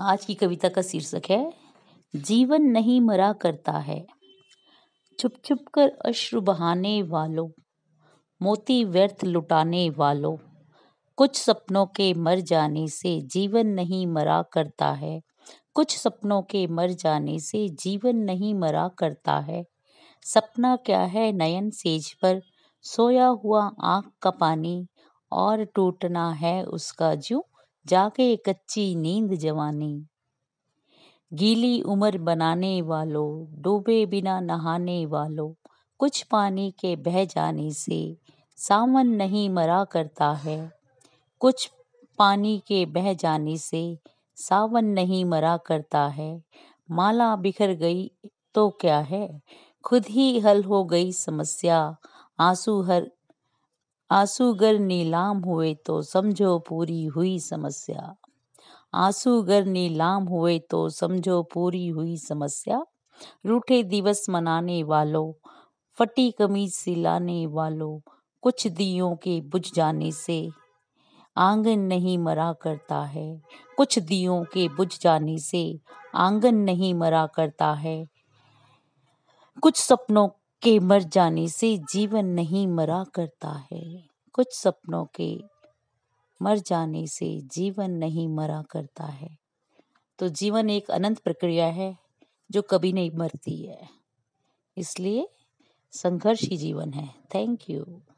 आज की कविता का शीर्षक है जीवन नहीं मरा करता है छुप छुप कर अश्रु बहाने वालों मोती व्यर्थ लुटाने वालों कुछ सपनों के मर जाने से जीवन नहीं मरा करता है कुछ सपनों के मर जाने से जीवन नहीं मरा करता है सपना क्या है नयन सेज पर सोया हुआ आँख का पानी और टूटना है उसका जू जाके कच्ची नींद जवानी गीली उम्र बनाने वालों डूबे बिना नहाने वालों कुछ पानी के बह जाने से सावन नहीं मरा करता है कुछ पानी के बह जाने से सावन नहीं मरा करता है माला बिखर गई तो क्या है खुद ही हल हो गई समस्या आंसू हर आंसू गर नीलाम हुए तो समझो पूरी हुई समस्या आंसू गर नीलाम हुए तो समझो पूरी हुई समस्या रूठे दिवस मनाने वालों फटी कमीज सिलाने वालों कुछ दियों के बुझ जाने से आंगन नहीं मरा करता है कुछ दियों के बुझ जाने से आंगन नहीं मरा करता है कुछ सपनों के मर जाने से जीवन नहीं मरा करता है कुछ सपनों के मर जाने से जीवन नहीं मरा करता है तो जीवन एक अनंत प्रक्रिया है जो कभी नहीं मरती है इसलिए संघर्ष ही जीवन है थैंक यू